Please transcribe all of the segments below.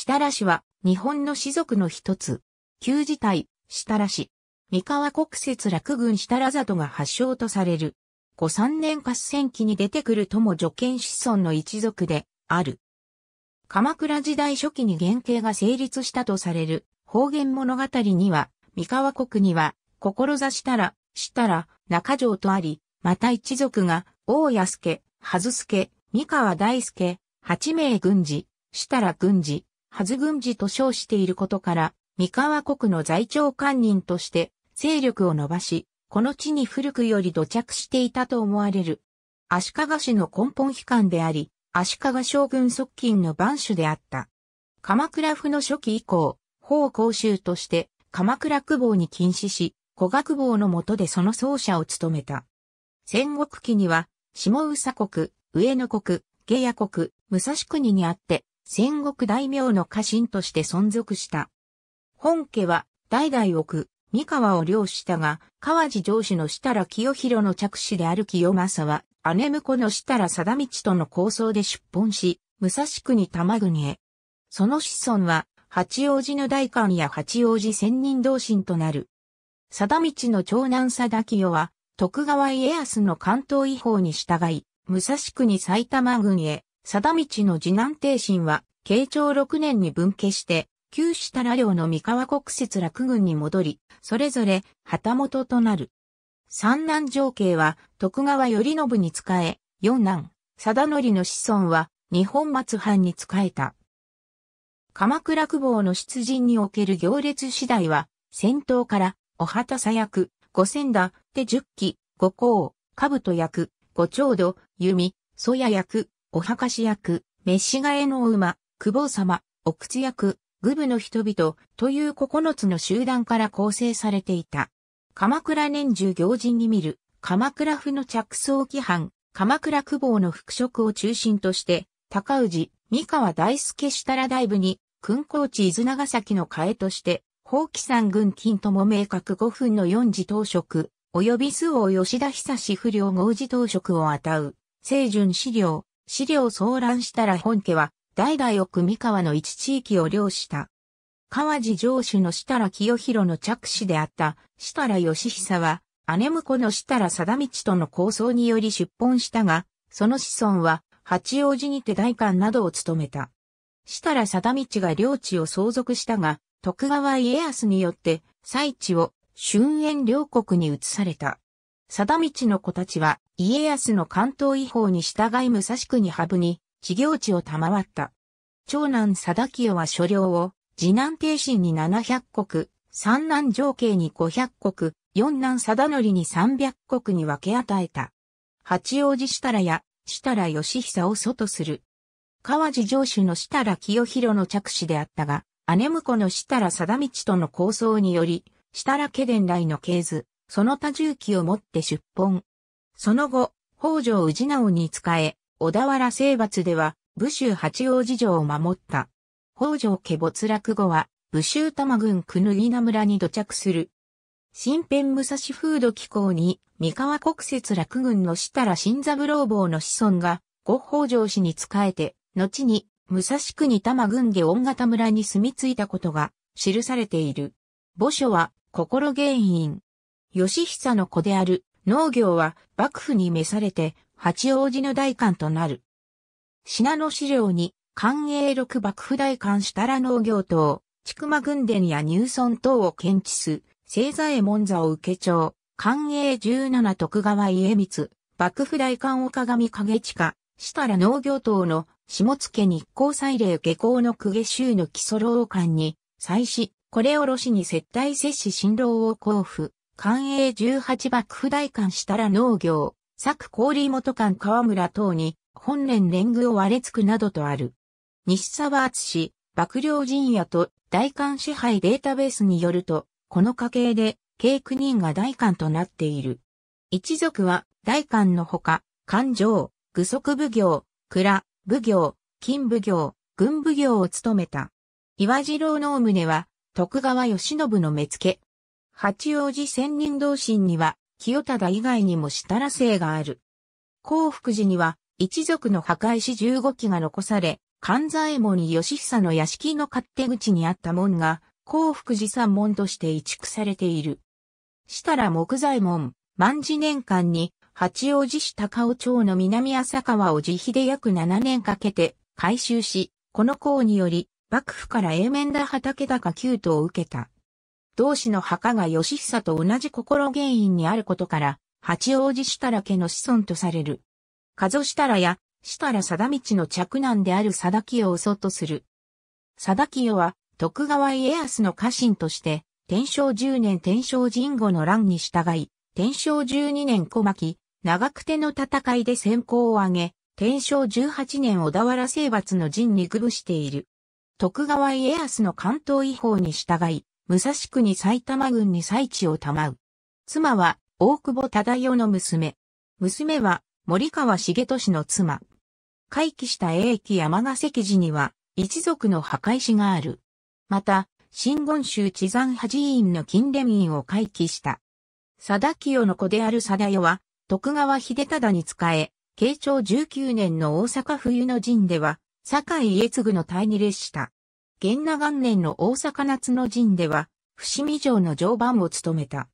設楽氏は日本の士族の一つ。旧字体、設楽氏。三河国説落軍設楽里が発祥とされる。五三年合戦期に出てくるとも助見子孫の一族である。鎌倉時代初期に原型が成立したとされる方言物語には、三河国には、志したら、したら、中条とあり、また一族が、大安家、はずすけ、三河大輔、八名軍事、したら軍事、はず軍事と称していることから、三河国の在庁官人として勢力を伸ばし、この地に古くより土着していたと思われる。足利氏の根本悲観であり、足利将軍側近の番主であった。鎌倉府の初期以降、法公衆として鎌倉久保に禁止し、古学坊の下でその奏者を務めた。戦国期には、下宇佐国、上野国、下野国、武蔵国にあって、戦国大名の家臣として存続した。本家は代々奥、三河を領したが、川地上司の設楽清弘の着手である清正は、姉婿の設楽貞道との構想で出奔し、武蔵国玉国へ。その子孫は、八王子の大官や八王子仙人同心となる。貞道の長男貞清は、徳川家康の関東違法に従い、武蔵国埼玉軍へ貞道の次男帝臣は、慶長6年に分家して、旧設楽ら領の三河国設楽軍に戻り、それぞれ旗本となる。三男上慶は徳川頼信に仕え、四男、貞則の子孫は日本松藩に仕えた。鎌倉久保の出陣における行列次第は、戦闘から、お旗左役、五千打、手十機、五甲、兜役、五長度、弓、曽谷役、お墓し役、飯し替えの馬、久保様、お靴役、愚部の人々という9つの集団から構成されていた。鎌倉年中行人に見る、鎌倉府の着想規範、鎌倉久保の復職を中心として、高氏、三河大したら大部に、君高地伊豆長崎の替えとして、宝器山軍金とも明確5分の四次当職、及び周王吉田久志不良合次当職を与う、清順資料、資料騒乱したら本家は、代々奥三河の一地域を領した。川地城主の設楽清弘の着手であった設楽義久は、姉婿の設楽貞道との構想により出奔したが、その子孫は八王子にて代官などを務めた。設楽貞道が領地を相続したが、徳川家康によって、最地を春園両国に移された。貞道の子たちは家康の関東違法に従い武蔵国羽生に、事業地を賜った。長男貞清は所領を、次男定信に700国、三男上慶に500国、四男貞則に300国に分け与えた。八王子設らや、設楽義久を祖とする。川地城主の設ら清弘の着手であったが、姉婿の設楽貞道との構想により、設ら家伝来の系図、その他重機を持って出奔。その後、北条氏直に仕え、小田原征伐では、武州八王子城を守った。北条家没落後は、武州玉郡久ぬぎな村に土着する。新編武蔵風土機構に、三河国節落軍の設楽新三郎坊の子孫が、五北条氏に仕えて、後に、武蔵国玉郡下恩方村に住み着いたことが、記されている。墓所は、心原因。義久の子である、農業は幕府に召されて八王子の代官となる。信濃資料に、官営六幕府代官設楽農業等、千曲軍殿や入村等を検知す、星座へ門座を受け帳、官営十七徳川家光、幕府代官岡上影地下、設楽農業等の下野日光祭礼下校の公家州の基礎老官に、祭祀、これおろしに接待摂氏新郎を交付。官営18幕府大官したら農業、作氷元官河村等に、本年年貢を割れつくなどとある。西沢厚幕僚陣屋と大官支配データベースによると、この家系で、計9人が大官となっている。一族は、大官のほか、官城、具足奉行、蔵、奉行、金奉行、軍奉行を務めた。岩次郎の宗は、徳川義信の目付、八王子仙人同心には、清忠以外にも設楽姓がある。幸福寺には、一族の墓石十五基が残され、関西門義久の屋敷の勝手口にあった門が、幸福寺三門として移築されている。設楽木材門、万事年間に、八王子市高尾町の南浅川を自費で約七年かけて改修し、この校により、幕府から永面田畑高給湯を受けた。同氏の墓が義久と同じ心原因にあることから、八王子たら家の子孫とされる。加須たらや、たら貞道の嫡男である貞清をうとする。貞清は、徳川家康の家臣として、天正十年天正神後の乱に従い、天正十二年小牧、長久手の戦いで先行を挙げ、天正十八年小田原征伐の陣に愚している。徳川家康の関東違法に従い、武蔵国埼玉郡に最地を賜う。妻は大久保忠世の娘。娘は森川重俊の妻。回帰した英紀山ヶ関寺には一族の墓石がある。また、新言宗地山派寺院の金蓮院を回帰した。貞清の子である貞代は、徳川秀忠に仕え、慶長19年の大阪冬の陣では、堺家継ぐの隊に列した。元那元年の大阪夏の陣では、伏見城の常番を務めた。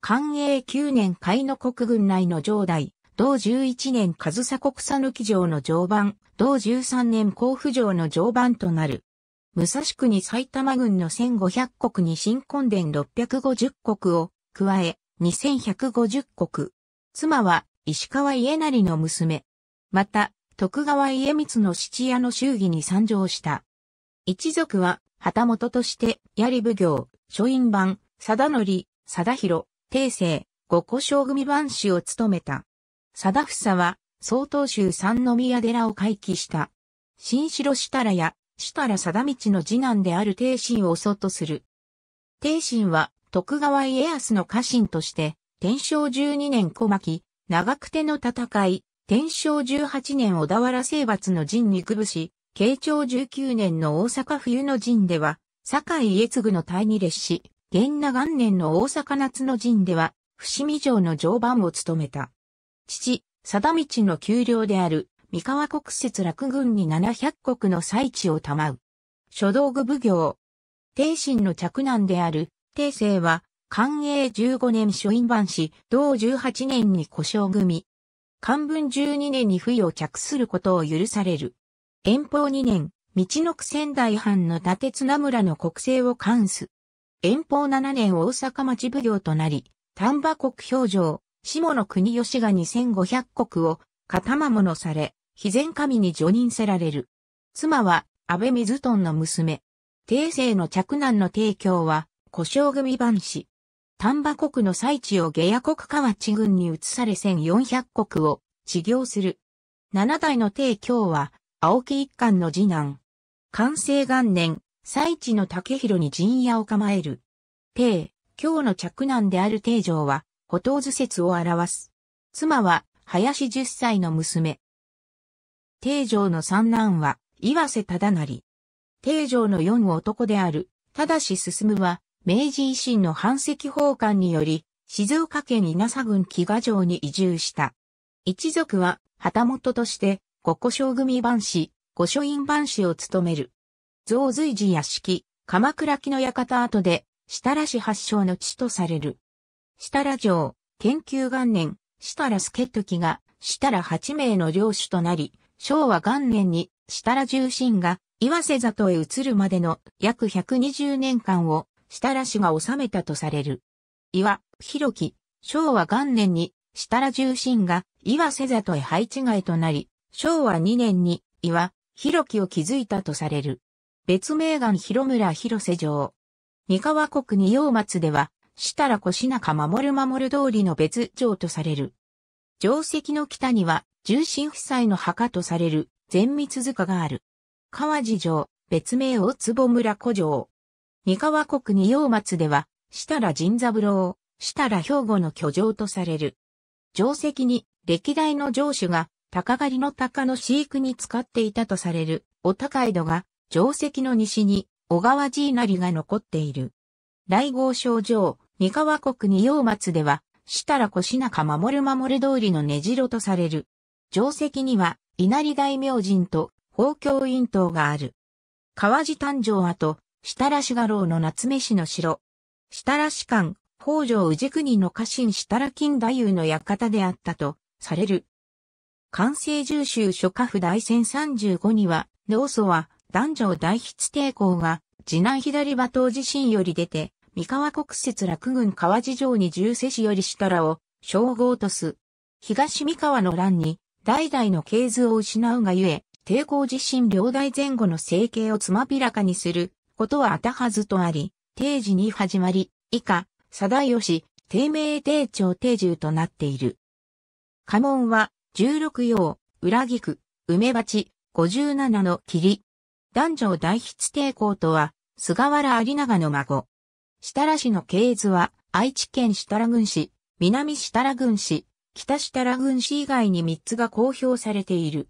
寛永9年海の国軍内の城代、同11年上佐国佐抜城の常番、同13年甲府城の常番となる。武蔵国埼玉軍の1500国に新婚殿650国を加え、2150国。妻は石川家成の娘。また、徳川家光の七夜の衆議に参上した。一族は、旗本として、槍奉行、書院番、貞則、貞弘、定政、五個将組番士を務めた。貞房は、曹洞宗三宮寺を回帰した。新城設楽や、設楽貞道の次男である定臣を襲とする。定臣は、徳川家康の家臣として、天正十二年小牧、長久手の戦い、天正十八年小田原征伐の陣に苦し、慶長19年の大阪冬の陣では、坂井家継の退に列し、元那元年の大阪夏の陣では、伏見城の常番を務めた。父、貞道の丘陵である、三河国節落軍に700国の祭地を賜う。書道具奉行。帝臣の嫡男である、帝政は、寛永15年初院番師同18年に故障組。漢文12年に不意を着することを許される。遠方2年、道のく仙台藩の伊達綱村の国政を関す。遠方7年大阪町奉行となり、丹波国表情、下の国吉が2500国を片間物され、肥前神に除任せられる。妻は安倍水遁の娘。帝政の嫡男の帝京は、故障組番士。丹波国の最地を下野国河内軍に移され1400国を治療する。七代の帝京は、青木一貫の次男。関西元年、最地の竹広に陣屋を構える。帝、京の嫡男である定城は、ほとう図説を表す。妻は、林十歳の娘。定城の三男は、岩瀬忠成。定城の四男である、ただし進むは、明治維新の反籍奉還により、静岡県稲佐郡木賀城に移住した。一族は、旗本として、五古将組番士、御書院番士を務める。増随寺屋敷、鎌倉木の館跡で、設楽氏発祥の地とされる。設楽城、研究元年、設楽助時が、設楽八名の領主となり、昭和元年に、設楽重臣が、岩瀬里へ移るまでの約120年間を、設楽氏が治めたとされる。岩、広木、昭和元年に、設楽重臣が、岩瀬里へ配置外となり、昭和2年に岩、広木を築いたとされる。別名岩広村広瀬城。三河国二葉松では、設ら越中守る守る通りの別城とされる。城跡の北には、重臣夫妻の墓とされる、全密塚がある。川地城、別名大坪村古城。三河国二葉松では、設ら神三郎、設ら兵庫の居城とされる。城跡に、歴代の城主が、鷹狩りの鷹の飼育に使っていたとされる、お高井戸が、定石の西に、小川寺稲荷が残っている。来号商城、三河国二葉松では、設ら越中守る守る通りの根城とされる。定石には、稲荷大明神と、宝教院等がある。川地誕生跡、たらし画廊の夏目氏の城。たらし館、北条氏国の家臣たら金太夫の館であったと、される。完成重州諸家府大戦35には、農祖は男女大筆抵抗が、次男左馬頭地震より出て、三河国節落軍川地城に重世市よりしたらを、称号とす。東三河の乱に、代々の系図を失うがゆえ、抵抗地震両大前後の生形をつまびらかにする、ことはあたはずとあり、定時に始まり、以下、定義、定名定長定住となっている。家紋は、16葉、裏菊、梅鉢、57の霧。男女代筆抵抗とは、菅原有長の孫。設楽氏の系図は、愛知県設楽郡市、南設楽郡市、北設楽郡市以外に3つが公表されている。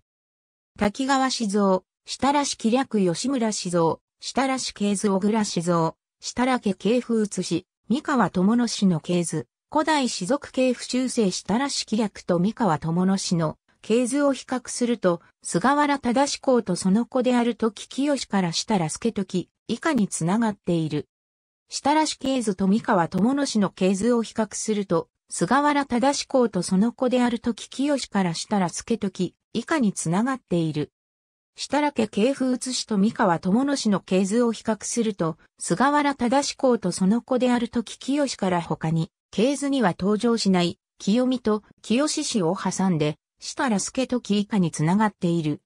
滝川志蔵、設楽氏紀略吉村志蔵、設楽氏系図小倉志蔵、設楽家系風写し、三河友野氏の系図。古代士族系不修正したらしき略と三河友野氏の系図を比較すると、菅原忠公とその子である時清からしたら助時以下につながっている。したらし系図と三河友野氏の系図を比較すると、菅原忠公とその子である時清からしたら助時以下につながっている。設楽家系風写しと三河友野氏の系図を比較すると、菅原忠公とその子である時清から他に、系図には登場しない、清見と清志氏を挟んで、設楽助時以下につながっている。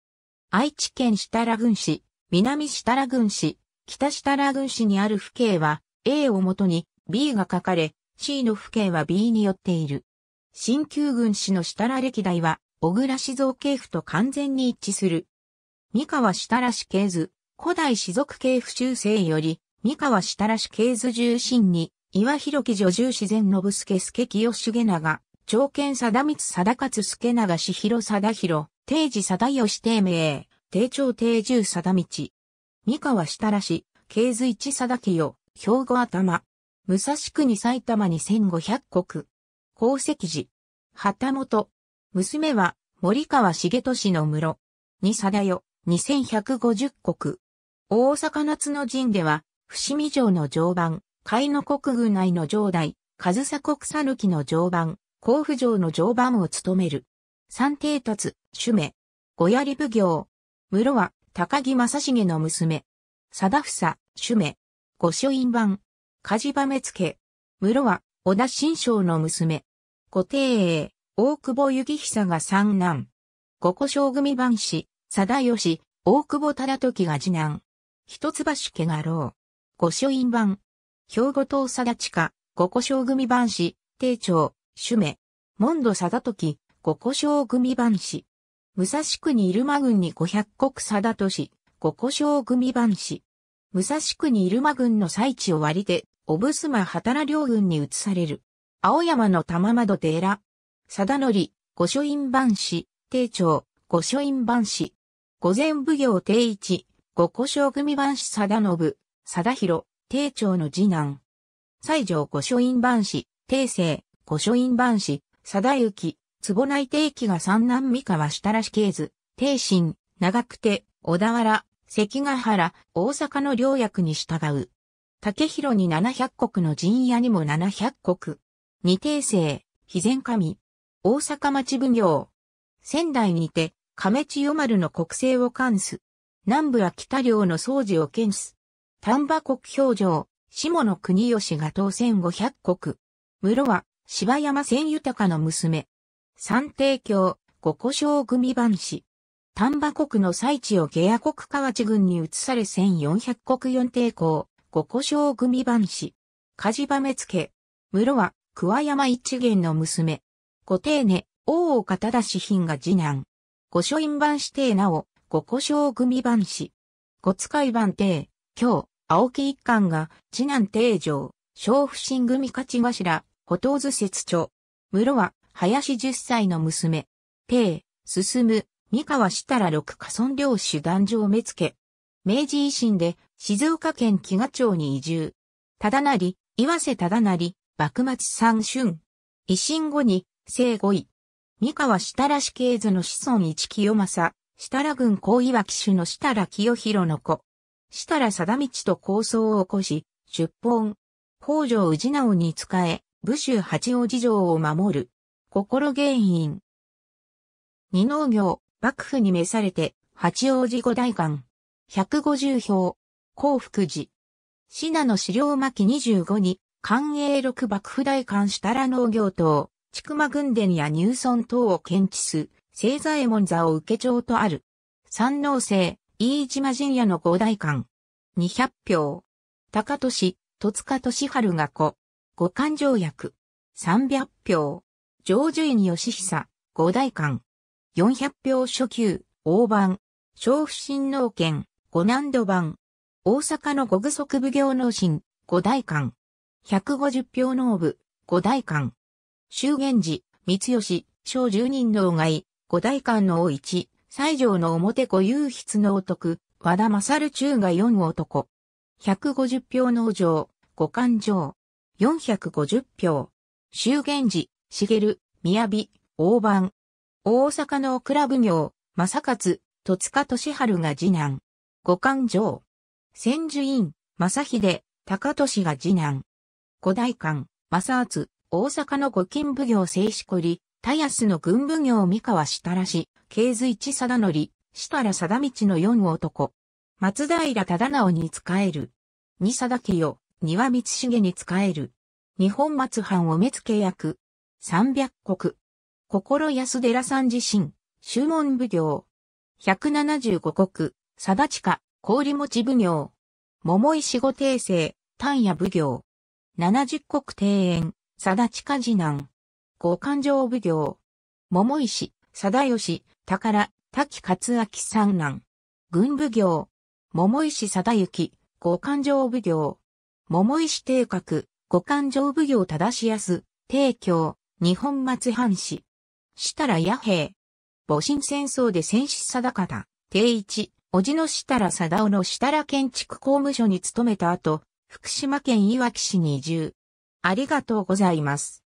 愛知県設楽郡市、南設楽郡市、北設楽郡市にある府警は、A をもとに B が書かれ、C の府警は B によっている。新旧郡市の設楽歴代は、小倉氏造系譜と完全に一致する。三河設楽市系図、古代士族系譜修正より、三河設楽市系図重心に、岩広木女中自然信介助清重長、長剣貞光貞勝助長志広貞広、定時貞義定名、定長定住貞道。三河設楽氏、慶随一貞清、兵庫頭。武蔵国埼玉に千五百国。功績寺。旗本。娘は森川重俊の室。二貞代、二千百五十国。大阪夏の陣では、伏見城の常磐、海の国軍内の城代、上総国ぬきの城番、甲府城の城番を務める。三帝達、主名。五槍奉行。室は、高木正重の娘。貞房、主名。御書院番。梶場目付。室は、小田新章の娘。御帝英、大久保幸久が三男。五個将組番士、貞義、大久保忠時が次男。一橋家が老。御書院番。兵庫島貞下、五古将組番士、定長、主名。門戸貞時、五古将組番士。武蔵国入間郡に五百国貞市、五古将組番士。武蔵国入間郡の最地を割りて、小ぶすま畑良軍に移される。青山の玉窓寺。貞則、五書院番士、定長、五書院番士。御前奉行定一、五古将組番士田信、貞広。定長の次男。西条御所院番士、定政、御所院番士、貞行、坪内定期が三男三河設楽い図、定心、長久手、小田原、関ヶ原、大阪の両役に従う。竹広に七百国の陣屋にも七百国。二定政、肥前神。大阪町奉行。仙台にて、亀千代丸の国政を関す。南部は北領の掃除を検す。丹波国表情、下野国吉が当選500国。室は、柴山千豊の娘。三帝京、五古将組番士。丹波国の最地を下野国河内郡に移され1400国四帝公、五古将組番士。梶場目付。室は、桑山一元の娘。五丁根、大岡忠志品が次男。五書院番士帝なお、五古将組番士。五使い番帝、京。青木一貫が、次男定城、小不審組勝頭、ほとうず節著。室は、林十歳の娘。定、進、む、三河したら六家村領主壇上目付。明治維新で、静岡県木賀町に移住。忠成、岩瀬忠成、幕末三春。維新後に、生五位。三河したら氏系図の子孫一清正、したら軍高岩騎手のしたら清弘の子。設楽貞道と構想を起こし、出本。北条氏直に仕え、武州八王子城を守る。心原因。二農業、幕府に召されて、八王子五大官。百五十票。幸福寺。品の資料巻二十五に、官営六幕府大官設楽農業等、筑馬軍伝や入村等を検知す、聖左衛門座を受け帳とある。三能生、飯島陣屋の五大館。200票。高利、戸塚利春が子。五冠条約。300票。上寿院義久、五大館。400票初級、大番。小不親王権、五難度番。大阪の五具足奉行農臣、五大館。150票農部、五大館。修元寺、三吉、小十人の外、五大館の王一、西条の表子唯筆の男、和田勝中が四男。150票農場、五冠城。450票。修玄寺、茂、宮城、大番。大阪のクラブ業、正勝、戸塚俊春が次男。五冠城。千住院、正秀、高俊が次男。五代官、正厚、大阪の五金奉行静子こり、田安の軍部業三河設楽氏、慶随一貞則、設楽貞道の四男。松平忠直に仕える。二貞清、庭光重に仕える。日本松藩を目付け役。三百国。心安寺さん自身、修門奉行。百七十五国、貞地下、氷持奉行。桃石五帝政、丹野奉行。七十国庭園、貞地下次男。五勘定奉行。桃石、貞義、宝、滝勝明三男。軍奉行。桃石貞行、五勘定奉行。桃石定格、五勘定奉行正しやす、帝京、日本松藩士。設楽野兵。戊辰戦争で戦死定方、定一、叔父の設楽貞夫の設楽建築公務所に勤めた後、福島県いわき市に移住。ありがとうございます。